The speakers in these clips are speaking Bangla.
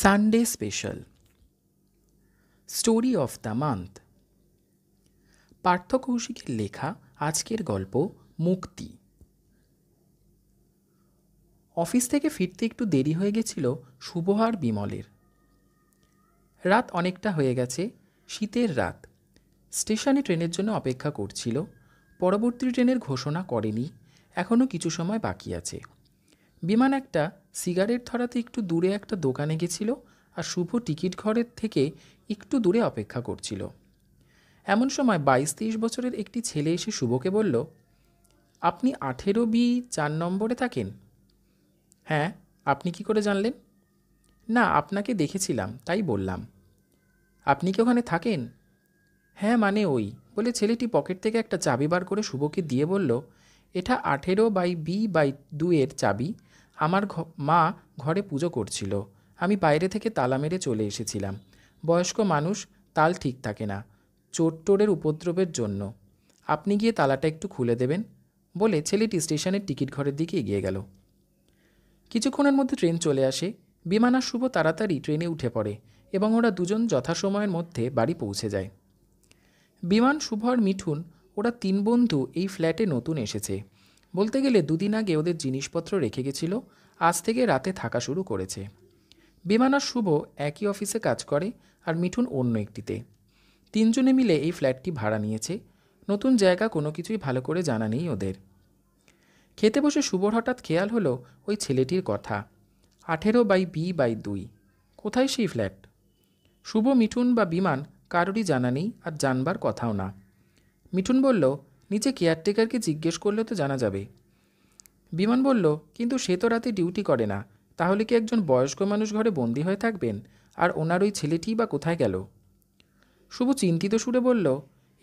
Sunday special story of the month Partha কৌশিকের লেখা আজকের গল্প মুক্তি অফিস থেকে ফিরতে একটু দেরি হয়ে গেছিল শুভহার বিমলের রাত অনেকটা হয়ে গেছে শীতের রাত স্টেশনে ট্রেনের জন্য অপেক্ষা করছিল পরবর্তী ট্রেনের ঘোষণা করেনি এখনও কিছু সময় বাকি আছে বিমান একটা সিগারেট ধরাতে একটু দূরে একটা দোকানে গেছিল আর শুভ টিকিট ঘরের থেকে একটু দূরে অপেক্ষা করছিল এমন সময় বাইশ তেইশ বছরের একটি ছেলে এসে শুভকে বলল আপনি আঠেরো বি চার নম্বরে থাকেন হ্যাঁ আপনি কি করে জানলেন না আপনাকে দেখেছিলাম তাই বললাম আপনি কি ওখানে থাকেন হ্যাঁ মানে ওই বলে ছেলেটি পকেট থেকে একটা চাবি বার করে শুভকে দিয়ে বলল এটা আঠেরো বাই বি বাই দুয়ের চাবি আমার মা ঘরে পুজো করছিল আমি বাইরে থেকে তালা মেরে চলে এসেছিলাম বয়স্ক মানুষ তাল ঠিক থাকে না চোরটোরের উপদ্রবের জন্য আপনি গিয়ে তালাটা একটু খুলে দেবেন বলে ছেলেটি স্টেশনের টিকিট ঘরের দিকে এগিয়ে গেল কিছুক্ষণের মধ্যে ট্রেন চলে আসে বিমান আর শুভ তাড়াতাড়ি ট্রেনে উঠে পড়ে এবং ওরা দুজন যথাসময়ের মধ্যে বাড়ি পৌঁছে যায় বিমান শুভর মিঠুন ওরা তিন বন্ধু এই ফ্ল্যাটে নতুন এসেছে বলতে গেলে দুদিন আগে ওদের জিনিসপত্র রেখে গেছিল আজ থেকে রাতে থাকা শুরু করেছে বিমান আর শুভ একই অফিসে কাজ করে আর মিঠুন অন্য একটিতে তিনজনে মিলে এই ফ্ল্যাটটি ভাড়া নিয়েছে নতুন জায়গা কোনো কিছুই ভালো করে জানা নেই ওদের খেতে বসে শুভর হঠাৎ খেয়াল হলো ওই ছেলেটির কথা আঠেরো বাই বি বাই দুই কোথায় সেই ফ্ল্যাট শুভ মিঠুন বা বিমান কারোরই জানা নেই আর জানবার কথাও না মিঠুন বলল নিচে কেয়ারটেকারকে জিজ্ঞেস করলে তো জানা যাবে বিমান বলল কিন্তু সে তো রাতে ডিউটি করে না তাহলে কি একজন বয়স্ক মানুষ ঘরে বন্দি হয়ে থাকবেন আর ওনার ওই ছেলেটি বা কোথায় গেল শুভ চিন্তিত সুরে বলল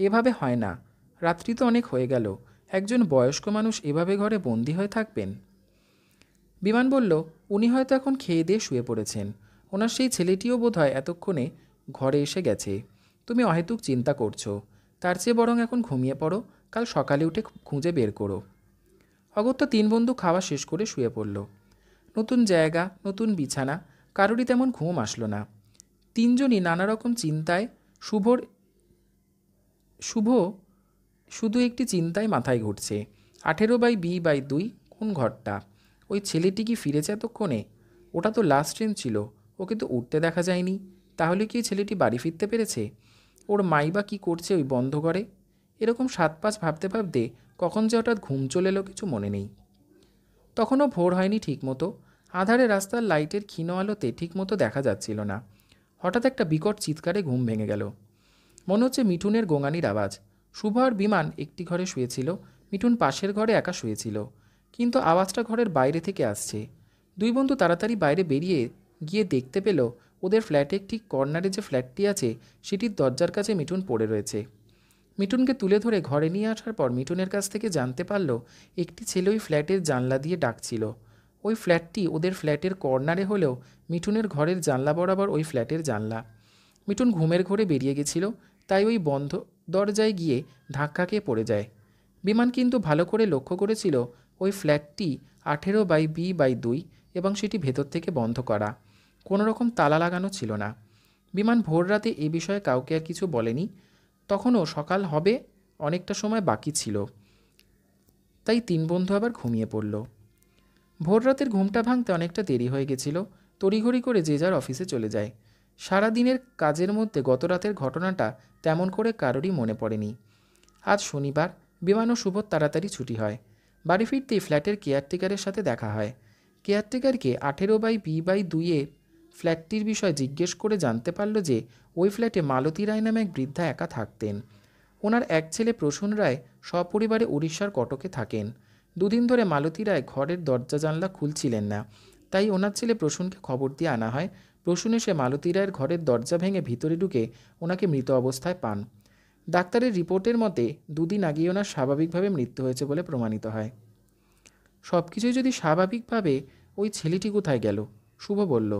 এভাবে হয় না রাত্রি তো অনেক হয়ে গেল একজন বয়স্ক মানুষ এভাবে ঘরে বন্দি হয়ে থাকবেন বিমান বলল উনি হয়তো এখন খেয়ে দিয়ে শুয়ে পড়েছেন ওনার সেই ছেলেটিও বোধহয় এতক্ষণে ঘরে এসে গেছে তুমি অহেতুক চিন্তা করছো তার চেয়ে বরং এখন ঘুমিয়ে পড়ো কাল সকালে উঠে খুঁজে বের করো অগত্যা তিন বন্ধু খাওয়া শেষ করে শুয়ে পড়ল নতুন জায়গা নতুন বিছানা কারোরই তেমন ঘুম আসলো না তিনজনই নানা রকম চিন্তায় শুভর শুভ শুধু একটি চিন্তায় মাথায় ঘুরছে আঠেরো বাই বি বাই দুই কোন ঘরটা ওই ছেলেটি কি ফিরেছে এতক্ষণে ওটা তো লাস্ট ট্রেন ছিল ওকে তো উঠতে দেখা যায়নি তাহলে কি ছেলেটি বাড়ি ফিরতে পেরেছে ওর মাই বা কী করছে ওই বন্ধ ঘরে এরকম সাত পাঁচ ভাবতে ভাবতে কখন যে হঠাৎ ঘুম চলে এলো কিছু মনে নেই তখনও ভোর হয়নি ঠিকমতো আধারে রাস্তার লাইটের ক্ষীণ আলোতে ঠিকমতো দেখা যাচ্ছিল না হঠাৎ একটা বিকট চিৎকারে ঘুম ভেঙে গেল মনে হচ্ছে মিঠুনের গোঙানির আওয়াজ শুভ আর বিমান একটি ঘরে শুয়েছিল মিঠুন পাশের ঘরে একা শুয়েছিল কিন্তু আওয়াজটা ঘরের বাইরে থেকে আসছে দুই বন্ধু তাড়াতাড়ি বাইরে বেরিয়ে গিয়ে দেখতে পেল ওদের ফ্ল্যাটের ঠিক কর্নারে যে ফ্ল্যাটটি আছে সেটির দরজার কাছে মিঠুন পড়ে রয়েছে মিঠুনকে তুলে ধরে ঘরে নিয়ে আসার পর মিঠুনের কাছ থেকে জানতে পারল একটি ছেলে ওই ফ্ল্যাটের জানলা দিয়ে ডাকছিল ওই ফ্ল্যাটটি ওদের ফ্ল্যাটের কর্নারে হলেও মিঠুনের ঘরের জানলা বরাবর ওই ফ্ল্যাটের জানলা মিঠুন ঘুমের ঘরে বেরিয়ে গেছিল তাই ওই বন্ধ দরজায় গিয়ে ধাক্কা খেয়ে পড়ে যায় বিমান কিন্তু ভালো করে লক্ষ্য করেছিল ওই ফ্ল্যাটটি আঠেরো বাই বি বাই দুই এবং সেটি ভেতর থেকে বন্ধ করা কোনো রকম তালা লাগানো ছিল না বিমান ভোর রাতে এ বিষয়ে কাউকে আর কিছু বলেনি তখনও সকাল হবে অনেকটা সময় বাকি ছিল তাই তিন বন্ধু আবার ঘুমিয়ে পড়ল ভোর রাতের ঘুমটা ভাঙতে অনেকটা দেরি হয়ে গেছিল তড়িঘড়ি করে যে যার অফিসে চলে যায় সারা দিনের কাজের মধ্যে গত রাতের ঘটনাটা তেমন করে কারোরই মনে পড়েনি আজ শনিবার বিমান ও সুবোধ তাড়াতাড়ি ছুটি হয় বাড়ি ফিরতেই ফ্ল্যাটের কেয়ারটেকারের সাথে দেখা হয় কেয়ারটেকারকে আঠেরো বাই বি বাই দুইয়ে ফ্ল্যাটটির বিষয়ে জিজ্ঞেস করে জানতে পারল যে ওই ফ্ল্যাটে মালতী রায় নামে এক বৃদ্ধা একা থাকতেন ওনার এক ছেলে প্রসূন রায় সপরিবারে উড়িষ্যার কটকে থাকেন দুদিন ধরে মালতী রায় ঘরের দরজা জানলা খুলছিলেন না তাই ওনার ছেলে প্রসূনকে খবর দিয়ে আনা হয় প্রসূন এসে মালতী রায়ের ঘরের দরজা ভেঙে ভিতরে ঢুকে ওনাকে মৃত অবস্থায় পান ডাক্তারের রিপোর্টের মতে দুদিন আগেই ওনার স্বাভাবিকভাবে মৃত্যু হয়েছে বলে প্রমাণিত হয় সব কিছুই যদি স্বাভাবিকভাবে ওই ছেলেটি কোথায় গেল শুভ বলল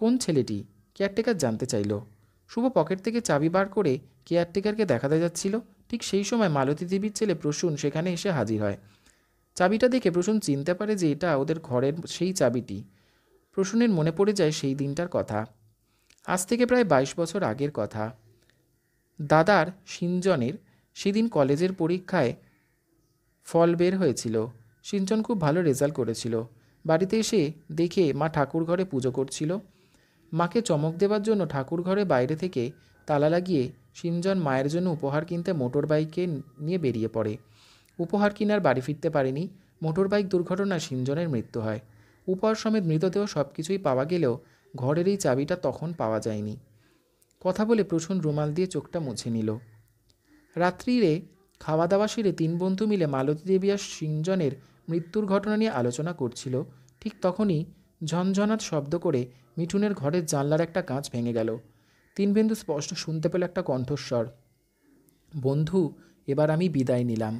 কোন ছেলেটি কেয়ারটেকার জানতে চাইল শুভ পকেট থেকে চাবি বার করে কেয়ারটেকারকে দেখাতে যাচ্ছিল ঠিক সেই সময় মালতী দেবীর ছেলে প্রসূন সেখানে এসে হাজির হয় চাবিটা দেখে প্রসূন চিনতে পারে যে এটা ওদের ঘরের সেই চাবিটি প্রসূনের মনে পড়ে যায় সেই দিনটার কথা আজ থেকে প্রায় বাইশ বছর আগের কথা দাদার সিনজনের সেদিন কলেজের পরীক্ষায় ফল বের হয়েছিল সিনজন খুব ভালো রেজাল্ট করেছিল বাড়িতে এসে দেখে মা ঠাকুর ঘরে পুজো করছিল মাকে চমক দেবার জন্য ঠাকুর ঘরে বাইরে থেকে তালা লাগিয়ে সিমজন মায়ের জন্য উপহার কিনতে মোটর বাইকে নিয়ে বেরিয়ে পড়ে উপহার কিনার বাড়ি ফিরতে পারেনি মোটর বাইক দুর্ঘটনায় সিমজনের মৃত্যু হয় উপহার সমেত মৃতদেহ সব কিছুই পাওয়া গেলেও ঘরের এই চাবিটা তখন পাওয়া যায়নি কথা বলে প্রসূন রুমাল দিয়ে চোখটা মুছে নিল রাত্রিরে খাওয়া দাওয়া সেরে তিন বন্ধু মিলে মালতী দেবী আর সিংজনের মৃত্যুর ঘটনা নিয়ে আলোচনা করছিল ঠিক তখনই ঝনঝনাত শব্দ করে মিঠুনের ঘরের জানলার একটা কাঁচ ভেঙে গেল তিন বিন্দু স্পষ্ট শুনতে পেল একটা কণ্ঠস্বর বন্ধু এবার আমি বিদায় নিলাম